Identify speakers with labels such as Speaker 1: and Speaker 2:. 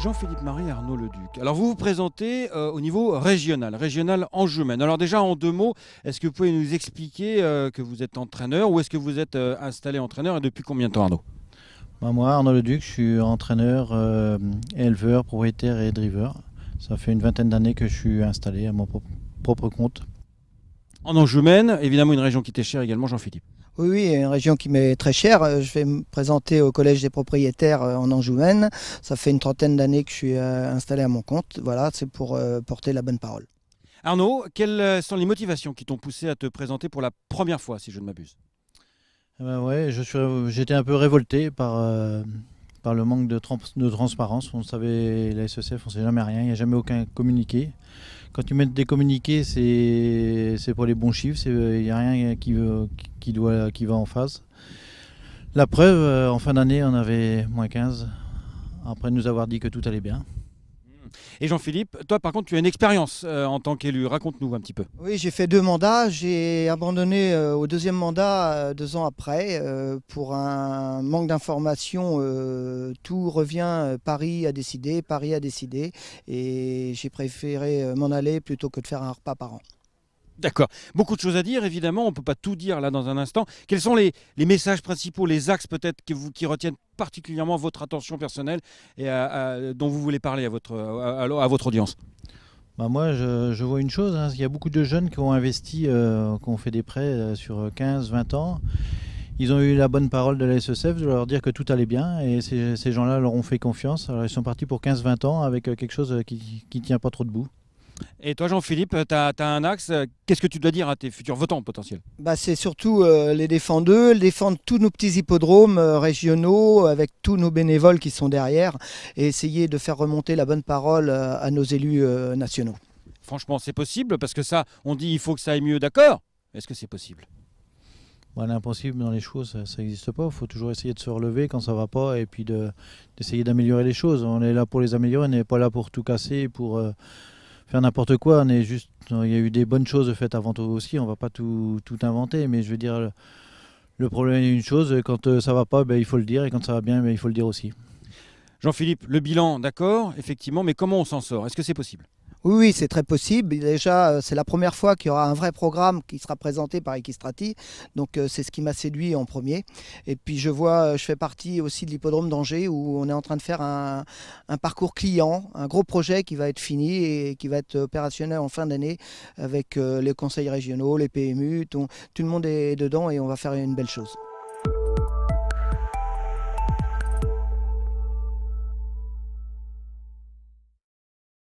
Speaker 1: Jean-Philippe Marie Arnaud Leduc. Alors vous vous présentez euh, au niveau régional, régional en Jumène. Alors déjà en deux mots, est-ce que vous pouvez nous expliquer euh, que vous êtes entraîneur ou est-ce que vous êtes euh, installé entraîneur et depuis combien de temps Arnaud
Speaker 2: ben, Moi Arnaud Leduc, je suis entraîneur, éleveur, propriétaire et driver. Ça fait une vingtaine d'années que je suis installé à mon propre compte.
Speaker 1: En Jumène, évidemment une région qui était chère également Jean-Philippe.
Speaker 3: Oui, oui, une région qui m'est très chère. Euh, je vais me présenter au Collège des propriétaires euh, en Anjouvenne. Ça fait une trentaine d'années que je suis euh, installé à mon compte. Voilà, c'est pour
Speaker 2: porter la bonne parole.
Speaker 1: Arnaud, quelles sont les motivations qui t'ont poussé à te présenter pour la première fois, si je ne m'abuse
Speaker 2: eh ben ouais, j'étais un peu révolté par, par le manque de, transparence. On savait, la SECF, on ne sait jamais rien, il n'y a jamais aucun communiqué quand tu mets des communiqués, c'est, c'est pour les bons chiffres, il n'y a rien qui, qui, doit, qui va en face. La preuve, euh, en fin d'année, on avait moins
Speaker 1: 15, après nous avoir dit que tout allait bien. Et Jean-Philippe, toi par contre, tu as une expérience euh, en tant qu'élu. Raconte-nous un petit peu.
Speaker 3: Oui, j'ai fait deux mandats. J'ai abandonné euh, au deuxième mandat euh, deux ans après pour un manque d'informations. tout revient, Paris a décidé, Paris a décidé. Et j'ai préféré m'en aller plutôt que de faire un repas par an.
Speaker 1: D'accord. Beaucoup de choses à dire, évidemment. On ne peut pas tout dire là dans un instant. Quels sont les, messages principaux, les axes peut-être qui retiennent particulièrement votre attention personnelle et dont vous voulez parler à votre, audience
Speaker 2: bah moi, je, vois une chose, hein. il y a beaucoup de jeunes qui ont investi, euh, qui ont fait des prêts euh, sur 15, euh, 20 ans. Ils ont eu la bonne parole de la SECF de leur dire que tout allait bien et ces, ces gens-là leur ont fait confiance. Alors, ils sont partis pour 15-20 ans avec quelque chose qui ne tient pas trop debout.
Speaker 1: Et toi, Jean-Philippe, tu as, un axe. Euh, qu'est-ce que tu dois dire à tes futurs votants potentiels
Speaker 2: bah, C'est
Speaker 3: surtout euh, les défendre défendre tous nos petits hippodromes euh, régionaux, avec tous nos bénévoles qui sont derrière, et essayer de faire remonter la bonne parole à nos élus nationaux.
Speaker 1: Franchement, c'est possible, parce que ça, on dit il faut que ça aille mieux, d'accord Est-ce que c'est possible
Speaker 2: bah, L'impossible dans les choses, ça n'existe pas. Il faut toujours essayer de se relever quand ça ne va pas et puis d'essayer d'améliorer les choses. On est là pour les améliorer, on n'est pas là pour tout casser, pour faire n'importe quoi. On est juste, euh, il y a eu des bonnes choses faites avant tout aussi. On va pas tout, inventer, mais je veux dire, le problème est une chose. Quand euh, ça va pas, ben, il faut le dire, et quand ça va bien, ben, il faut le dire aussi.
Speaker 1: Jean-Philippe, le bilan, d'accord, effectivement, mais comment on s'en sort Est-ce que c'est possible
Speaker 2: oui,
Speaker 3: oui c'est très possible. Déjà, euh, c'est la première fois qu'il y aura un vrai programme qui sera présenté par Equistrati. Donc, euh, c'est ce qui m'a séduit en premier. Et puis, je vois, euh, je fais partie aussi de l'hippodrome d'Angers où on est en train de faire un, parcours client, un gros projet qui va être fini et qui va être opérationnel en fin d'année avec les conseils régionaux, les PMU. tout le monde est dedans et on va faire une belle chose.